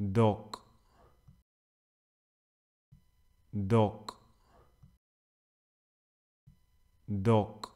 dog dog dog